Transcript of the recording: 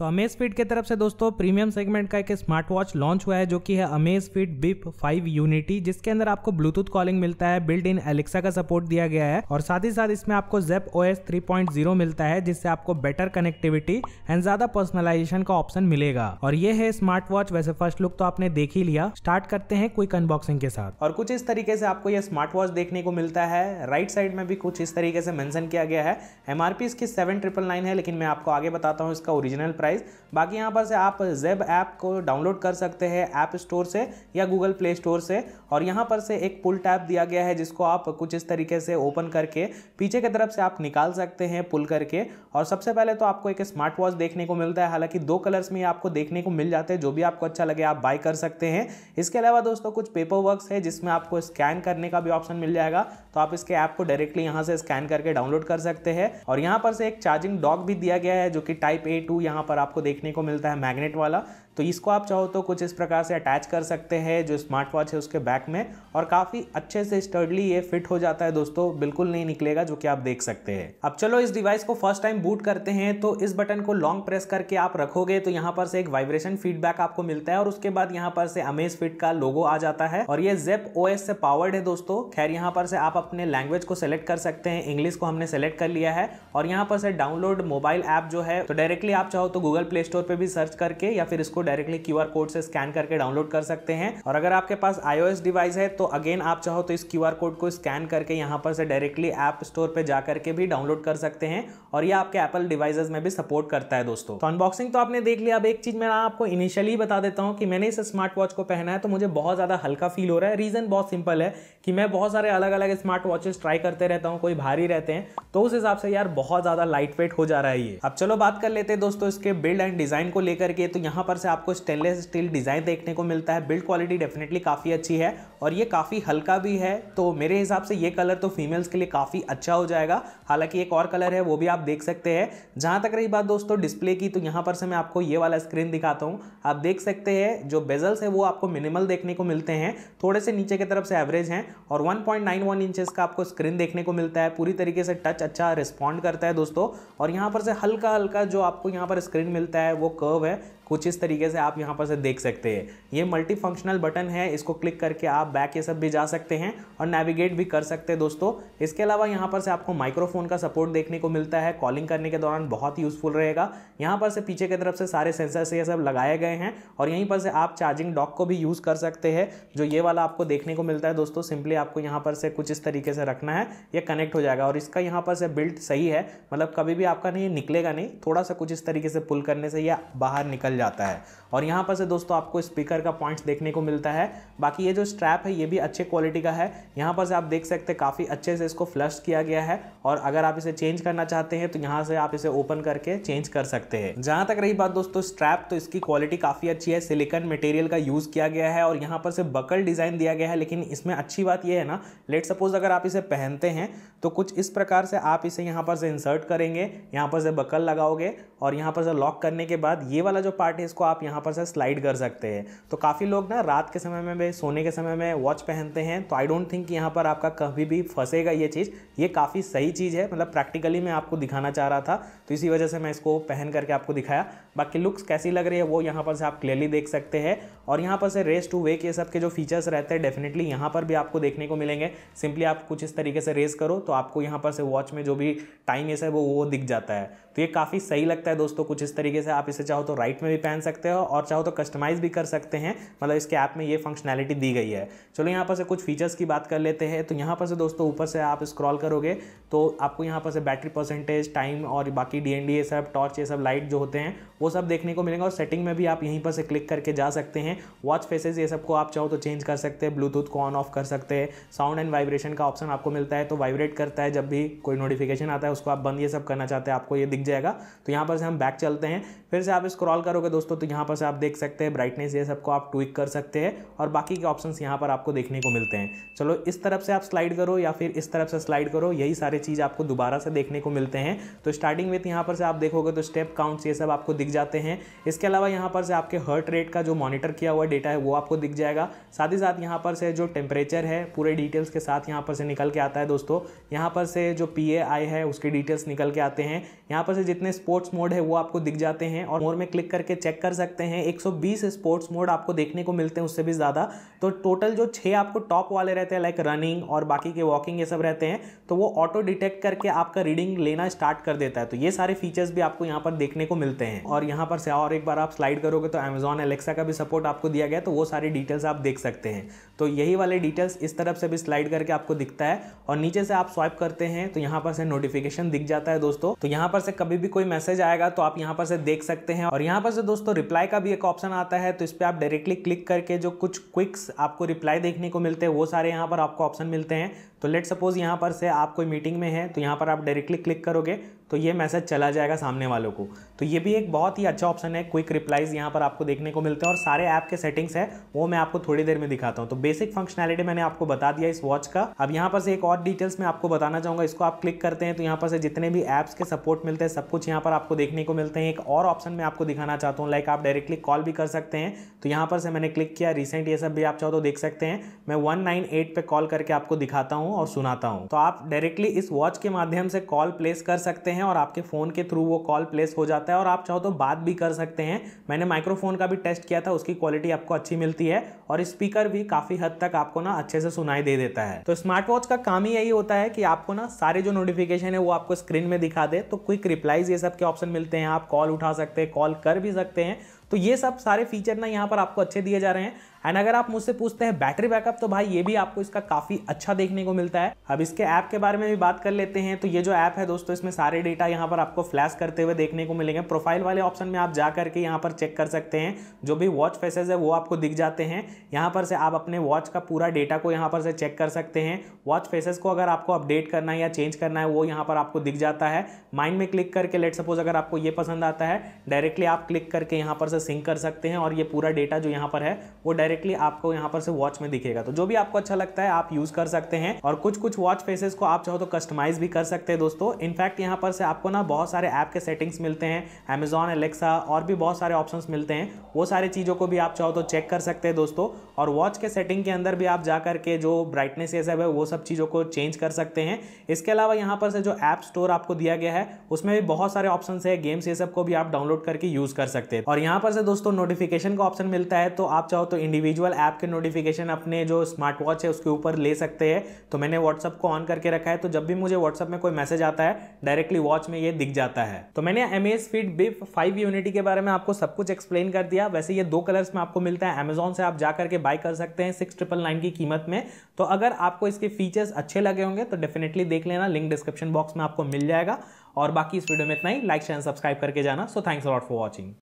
तो amaze fit की तरफ से दोस्तों प्रीमियम सेगमेंट का एक स्मार्ट वॉच लॉन्च हुआ है जो कि है Amazfit Bip five Unity जिसके अंदर आपको ब्लूटूथ कॉलिंग मिलता है बिल्ट इन एलेक्सा का सपोर्ट दिया गया है और साथ ही साथ इसमें आपको जेप ओ एस मिलता है जिससे आपको बेटर कनेक्टिविटी एंड ज्यादा पर्सनलाइजेशन का ऑप्शन मिलेगा और ये है स्मार्ट वॉच वैसे फर्स्ट लुक तो आपने देख ही लिया स्टार्ट करते हैं क्विक अनबॉक्सिंग के साथ और कुछ इस तरीके से आपको यह स्मार्ट वॉच देखने को मिलता है राइट साइड में भी कुछ इस तरीके से मैंशन किया गया है एमआरपी इसकी सेवन है लेकिन मैं आपको आगे बताता हूँ इसका ओरिजिनल प्राइस प्राइस बाकी यहाँ पर से आप जेब ऐप को डाउनलोड कर सकते हैं ऐप स्टोर से या गूगल प्ले स्टोर से और यहाँ पर से एक पुल टैप दिया गया है जिसको आप कुछ इस तरीके से ओपन करके पीछे की तरफ से आप निकाल सकते हैं पुल करके और सबसे पहले तो आपको एक स्मार्ट वॉच देखने को मिलता है हालांकि दो कलर्स में आपको देखने को मिल जाते हैं जो भी आपको अच्छा लगे आप बाय कर सकते हैं इसके अलावा दोस्तों कुछ पेपर वर्क है जिसमें आपको स्कैन करने का भी ऑप्शन मिल जाएगा तो आप इसके ऐप को डायरेक्टली यहाँ से स्कैन करके डाउनलोड कर सकते हैं और यहाँ पर से एक चार्जिंग डॉक भी दिया गया है जो कि टाइप ए टू यहाँ पर आपको देखने को मिलता है मैग्नेट वाला तो इसको आप चाहो तो कुछ इस प्रकार से अटैच कर सकते हैं जो स्मार्ट वॉच है उसके बैक में और काफ़ी अच्छे से स्टर्डली ये फिट हो जाता है दोस्तों बिल्कुल नहीं निकलेगा जो कि आप देख सकते हैं अब चलो इस डिवाइस को फर्स्ट टाइम बूट करते हैं तो इस बटन को लॉन्ग प्रेस करके आप रखोगे तो यहाँ पर से एक वाइब्रेशन फीडबैक आपको मिलता है और उसके बाद यहाँ पर से अमेज फिट का लोगो आ जाता है और ये जेप ओ से पावर्ड है दोस्तों खैर यहाँ पर से आप अपने लैंग्वेज को सिलेक्ट कर सकते हैं इंग्लिश को हमने सेलेक्ट कर लिया है और यहाँ पर से डाउनलोड मोबाइल ऐप जो है तो डायरेक्टली आप चाहो तो गूगल प्ले स्टोर पर भी सर्च करके या फिर इसको डायरेक्टली क्यू कोड से स्कैन करके डाउनलोड कर सकते हैं और अगर आपके पास आईओएस डिवाइस है तो अगेन आप चाहो तो इस क्यू कोड को स्कैन करके यहाँ पर से डायरेक्टली ऐप स्टोर पर जाकर के भी डाउनलोड कर सकते हैं और ये आपके एप्पल डिवाइसेज में भी सपोर्ट करता है दोस्तों तो अनबॉक्सिंग तो आपने देख लिया अब एक चीज मैं आपको इनिशियली बता देता हूँ कि मैंने इस स्मार्ट वॉच को पहना है तो मुझे बहुत ज़्यादा हल्का फील हो रहा है रीज़न बहुत सिंपल है कि मैं बहुत सारे अलग अलग स्मार्ट वॉचेस ट्राई करते रहता हूँ कोई भारी रहते हैं तो उस हिसाब से यार बहुत ज़्यादा लाइट वेट हो जा रहा है ये अब चलो बात कर लेते हैं दोस्तों इसके इसके बिल्ड एंड डिज़ाइन को लेकर के तो यहाँ पर से आपको स्टेनलेस स्टील डिज़ाइन देखने को मिलता है बिल्ड क्वालिटी डेफिनेटली काफ़ी अच्छी है और ये काफ़ी हल्का भी है तो मेरे हिसाब से ये कलर तो फीमेल्स के लिए काफ़ी अच्छा हो जाएगा हालांकि एक और कलर है वो भी आप देख सकते हैं जहाँ तक रही बात दोस्तों डिस्प्ले की तो यहाँ पर से मैं आपको ये वाला स्क्रीन दिखाता हूँ आप देख सकते हैं जो बेजल्स है वो आपको मिनिमल देखने को मिलते हैं थोड़े से नीचे की तरफ से एवरेज हैं और वन इंचेस का आपको स्क्रीन देखने को मिलता है पूरी तरीके से टच अच्छा रिस्पॉन्ड करता है दोस्तों और यहाँ पर से हल्का हल्का जो आपको यहाँ पर स्क्रीन स्क्रीन मिलता है वो कर्व है कुछ इस तरीके से आप यहाँ पर से देख सकते हैं ये मल्टी फंक्शनल बटन है इसको क्लिक करके आप बैक ये सब भी जा सकते हैं और नेविगेट भी कर सकते हैं दोस्तों इसके अलावा यहाँ पर से आपको माइक्रोफोन का सपोर्ट देखने को मिलता है कॉलिंग करने के दौरान बहुत ही यूज़फुल रहेगा यहाँ पर से पीछे की तरफ से सारे सेंसर से ये सब लगाए गए हैं और यहीं पर से आप चार्जिंग डॉक को भी यूज़ कर सकते हैं जो ये वाला आपको देखने को मिलता है दोस्तों सिंपली आपको यहाँ पर से कुछ इस तरीके से रखना है यह कनेक्ट हो जाएगा और इसका यहाँ पर से बिल्ट सही है मतलब कभी भी आपका नहीं निकलेगा नहीं थोड़ा सा कुछ इस तरीके से पुल करने से यह बाहर निकल जाता है और यहाँ पर से दोस्तों आपको स्पीकर का पॉइंट्स देखने को मिलता है बाकी ये जो स्ट्रैप है ये भी अच्छे क्वालिटी का है यहाँ पर से आप देख सकते हैं काफ़ी अच्छे से इसको फ्लश किया गया है और अगर आप इसे चेंज करना चाहते हैं तो यहाँ से आप इसे ओपन करके चेंज कर सकते हैं जहाँ तक रही बात दोस्तों स्ट्रैप तो इसकी क्वालिटी काफ़ी अच्छी है सिलिकन मटेरियल का यूज़ किया गया है और यहाँ पर से बकल डिज़ाइन दिया गया है लेकिन इसमें अच्छी बात यह है ना लेट सपोज अगर आप इसे पहनते हैं तो कुछ इस प्रकार से आप इसे यहाँ पर से इंसर्ट करेंगे यहाँ पर से बकल लगाओगे और यहाँ पर से लॉक करने के बाद ये वाला जो पार्ट पार्ट है इसको आप यहाँ पर से स्लाइड कर सकते हैं तो काफ़ी लोग ना रात के समय में भी सोने के समय में वॉच पहनते हैं तो आई डोंट थिंक यहाँ पर आपका कभी भी फंसेगा ये चीज़ ये काफ़ी सही चीज़ है मतलब प्रैक्टिकली मैं आपको दिखाना चाह रहा था तो इसी वजह से मैं इसको पहन करके आपको दिखाया बाकी लुक्स कैसी लग रही है वो यहाँ पर से आप क्लियरली देख सकते हैं और यहाँ पर से रेस टू वेक ये सब के जो फीचर्स रहते हैं डेफिनेटली यहाँ पर भी आपको देखने को मिलेंगे सिंपली आप कुछ इस तरीके से रेस करो तो आपको यहाँ पर से वॉच में जो भी टाइम ऐसा है वो वो दिख जाता है तो ये काफ़ी सही लगता है दोस्तों कुछ इस तरीके से आप इसे चाहो तो राइट में भी पहन सकते हो और चाहो तो कस्टमाइज़ भी कर सकते हैं मतलब इसके ऐप में ये फंक्शनैलिटी दी गई है चलो यहाँ पर से कुछ फीचर्स की बात कर लेते हैं तो यहाँ पर से दोस्तों ऊपर से आप स्क्रॉल करोगे तो आपको यहाँ पर से बैटरी परसेंटेज टाइम और बाकी डी ये सब टॉर्च ये सब लाइट जो होते हैं वो सब देखने को मिलेंगे और सेटिंग में भी आप यहीं पर से क्लिक करके जा सकते हैं वॉच फेसेस ये सबको आप चाहो तो चेंज कर सकते हैं ब्लूटूथ को ऑन ऑफ कर सकते हैं साउंड एंड वाइब्रेशन का ऑप्शन आपको मिलता है तो वाइब्रेट करता है जब भी कोई नोटिफिकेशन आता है उसको आप बंद ये सब करना चाहते हैं आपको ये दिख जाएगा तो यहाँ पर से हम बैक चलते हैं फिर से आप स्क्रॉल करोगे दोस्तों तो यहाँ पर से आप देख सकते हैं ब्राइटनेस ये सबको आप ट्विक कर सकते हैं और बाकी के ऑप्शन यहाँ पर आपको देखने को मिलते हैं चलो इस तरफ से आप स्लाइड करो या फिर इस तरफ से स्लाइड करो यही सारे चीज़ आपको दोबारा से देखने को मिलते हैं तो स्टार्टिंग विथ यहाँ पर से आप देखोगे तो स्टेप काउंट्स ये सब आपको दिख जाते हैं इसके अलावा यहाँ पर से आपके हर्ट रेट का जो मॉनिटर किया हुआ डेटा है वो आपको दिख जाएगा साथ ही साथ यहाँ पर से जो टेम्परेचर है पूरे डिटेल्स के साथ यहाँ पर से निकल के आता है दोस्तों यहाँ पर से जो पी है उसके डिटेल्स निकल के आते हैं यहाँ पर से जितने स्पोर्ट्स मोड है वो आपको दिख जाते हैं और मोर में क्लिक करके चेक कर सकते हैं 120 स्पोर्ट्स मोड आपको देखने को मिलते हैं उससे भी ज़्यादा तो टोटल जो छः आपको टॉप वाले रहते हैं लाइक रनिंग और बाकी के वॉकिंग ये सब रहते हैं तो वो ऑटो डिटेक्ट करके आपका रीडिंग लेना स्टार्ट कर देता है तो ये सारे फीचर्स भी आपको यहाँ पर देखने को मिलते हैं और यहाँ पर से और एक बार आप स्लाइड करोगे तो अमेजोन एलेक्सा का भी सपोर्ट आपको दिया गया तो वो सारी डिटेल्स आप देख सकते हैं तो यही वाले डिटेल्स इस तरफ से भी स्लाइड करके आपको दिखता है और नीचे से आप स्वाइप करते हैं तो यहाँ पर से नोटिफिकेशन दिख जाता है दोस्तों तो यहाँ पर पर से कभी भी कोई मैसेज आएगा तो आप यहाँ पर से देख सकते हैं और यहाँ पर से दोस्तों रिप्लाई का भी एक ऑप्शन आता है तो इस पर आप डायरेक्टली क्लिक करके जो कुछ क्विक्स आपको रिप्लाई देखने को मिलते हैं वो सारे यहाँ पर आपको ऑप्शन मिलते हैं तो लेट सपोज यहाँ पर से आप कोई मीटिंग में है तो यहाँ पर आप डायरेक्टली क्लिक करोगे तो ये मैसेज चला जाएगा सामने वालों को तो ये भी एक बहुत ही अच्छा ऑप्शन है क्विक रिप्लाइज यहाँ पर आपको देखने को मिलते हैं और सारे ऐप के सेटिंग्स है वो मैं आपको थोड़ी देर में दिखाता हूँ तो बेसिक फंक्शनैलिटी मैंने आपको बता दिया इस वॉच का अब यहाँ पर से एक और डिटेल्स मैं आपको बताना चाहूँगा इसको आप क्लिक करते हैं तो यहाँ पर से जितने भी ऐप्स के सपोर्ट मिलते हैं सब कुछ यहाँ पर आपको देखने को मिलते हैं एक और ऑप्शन मैं आपको दिखाना चाहता हूँ लाइक आप डायरेक्टली कॉल भी कर सकते हैं तो यहाँ पर से मैंने क्लिक किया रिसेंट ये सब भी आप चाहो तो देख सकते हैं मैं वन नाइन एट पर कॉल करके आपको दिखाता हूँ और सुनाता हूँ तो आप डायरेक्टली इस वॉच के माध्यम से कॉल प्लेस कर सकते हैं हैं और आपके फ़ोन के थ्रू वो कॉल प्लेस हो जाता है और आप चाहो तो बात भी कर सकते हैं मैंने माइक्रोफोन का भी टेस्ट किया था उसकी क्वालिटी आपको अच्छी मिलती है और स्पीकर भी काफ़ी हद तक आपको ना अच्छे से सुनाई दे देता है तो स्मार्ट वॉच का काम ही यही होता है कि आपको ना सारे जो नोटिफिकेशन है वो आपको स्क्रीन में दिखा दे तो क्विक रिप्लाइज ये सब के ऑप्शन मिलते हैं आप कॉल उठा सकते हैं कॉल कर भी सकते हैं तो ये सब सारे फीचर ना यहाँ पर आपको अच्छे दिए जा रहे हैं एंड अगर आप मुझसे पूछते हैं बैटरी बैकअप तो भाई ये भी आपको इसका काफ़ी अच्छा देखने को मिलता है अब इसके ऐप के बारे में भी बात कर लेते हैं तो ये जो ऐप है दोस्तों इसमें सारे डेटा यहाँ पर आपको फ्लैश करते हुए देखने को मिलेंगे प्रोफाइल वाले ऑप्शन में आप जा करके यहाँ पर चेक कर सकते हैं जो भी वॉच फेसेज है वो आपको दिख जाते हैं यहाँ पर से आप अपने वॉच का पूरा डेटा को यहाँ पर से चेक कर सकते हैं वॉच फेसेस को अगर आपको अपडेट करना है या चेंज करना है वो यहाँ पर आपको दिख जाता है माइंड में क्लिक करके लेट सपोज अगर आपको ये पसंद आता है डायरेक्टली आप क्लिक करके यहाँ पर से सिंक कर सकते हैं और ये पूरा डेटा जो यहाँ पर है वो डायरेक्टली आपको यहाँ पर से वॉच में दिखेगा तो जो भी आपको अच्छा लगता है आप यूज़ कर सकते हैं और कुछ कुछ वॉच फेसेस को आप चाहो तो कस्टमाइज भी कर सकते हैं दोस्तों इनफैक्ट यहाँ पर से आपको ना बहुत सारे ऐप के सेटिंग्स मिलते हैं अमेजॉन एलेक्सा और भी बहुत सारे ऑप्शंस मिलते हैं वो सारी चीज़ों को भी आप चाहो तो चेक कर सकते हैं दोस्तों और वॉच के सेटिंग के अंदर भी आप जा करके जो ब्राइटनेस ये सब है वो सब चीज़ों को चेंज कर सकते हैं इसके अलावा यहाँ पर से जो ऐप स्टोर आपको दिया गया है उसमें भी बहुत सारे ऑप्शन है गेम्स ये सब को भी आप डाउनलोड करके यूज़ कर सकते हैं और यहाँ पर से दोस्तों नोटिफिकेशन का ऑप्शन मिलता है तो आप चाहो तो इंडिविजुअल ऐप के नोटिफिकेशन अपने जो स्मार्ट वॉच है उसके ऊपर ले सकते हैं तो मैंने व्हाट्सअप को ऑन करके रखा है तो जब भी मुझे व्हाट्सअप में कोई मैसेज आता है डायरेक्टली वॉच में ये दिख जाता है तो मैंने Amazfit Bip five Unity के बारे में आपको सब कुछ एक्सप्लेन कर दिया वैसे ये दो कलर्स में आपको मिलता है अमेजोन से आप जा करके बाय कर सकते हैं सिक्स ट्रिपल नाइन की कीमत में तो अगर आपको इसके फीचर्स अच्छे लगे होंगे तो डेफिनेटली देख लेना लिंक डिस्क्रिप्शन बॉक्स में आपको मिल जाएगा और बाकी इस वीडियो में इतना ही लाइक शेयर सब्सक्राइब करके जाना so thanks a lot for watching